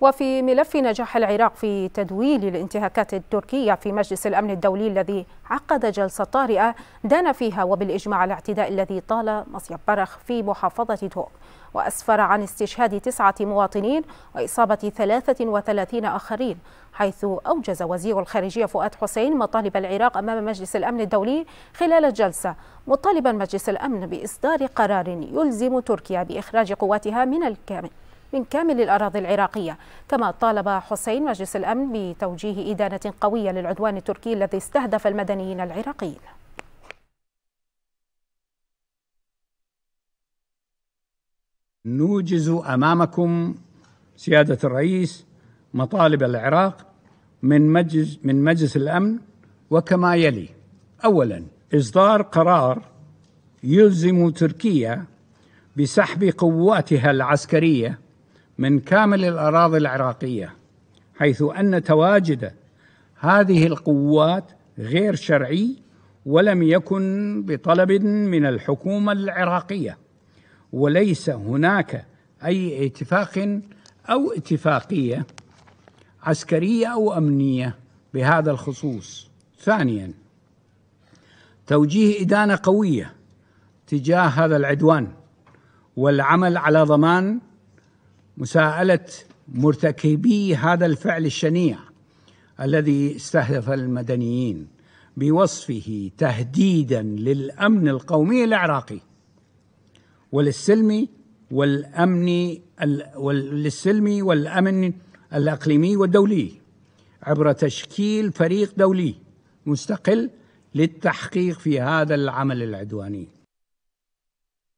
وفي ملف نجاح العراق في تدويل الانتهاكات التركية في مجلس الأمن الدولي الذي عقد جلسة طارئة دان فيها وبالإجماع الاعتداء الذي طال مصيف برخ في محافظة دوق وأسفر عن استشهاد تسعة مواطنين وإصابة 33 آخرين حيث أوجز وزير الخارجية فؤاد حسين مطالب العراق أمام مجلس الأمن الدولي خلال الجلسة مطالبا مجلس الأمن بإصدار قرار يلزم تركيا بإخراج قواتها من الكامل من كامل الأراضي العراقية كما طالب حسين مجلس الأمن بتوجيه إدانة قوية للعدوان التركي الذي استهدف المدنيين العراقيين نوجز امامكم سياده الرئيس مطالب العراق من مجلس من مجلس الامن وكما يلي: اولا اصدار قرار يلزم تركيا بسحب قواتها العسكريه من كامل الأراضي العراقية حيث أن تواجد هذه القوات غير شرعي ولم يكن بطلب من الحكومة العراقية وليس هناك أي اتفاق أو اتفاقية عسكرية أو أمنية بهذا الخصوص ثانيا توجيه إدانة قوية تجاه هذا العدوان والعمل على ضمان مساءلة مرتكبي هذا الفعل الشنيع الذي استهدف المدنيين بوصفه تهديدا للامن القومي العراقي وللسلم والامن وللسلم والامن الاقليمي والدولي عبر تشكيل فريق دولي مستقل للتحقيق في هذا العمل العدواني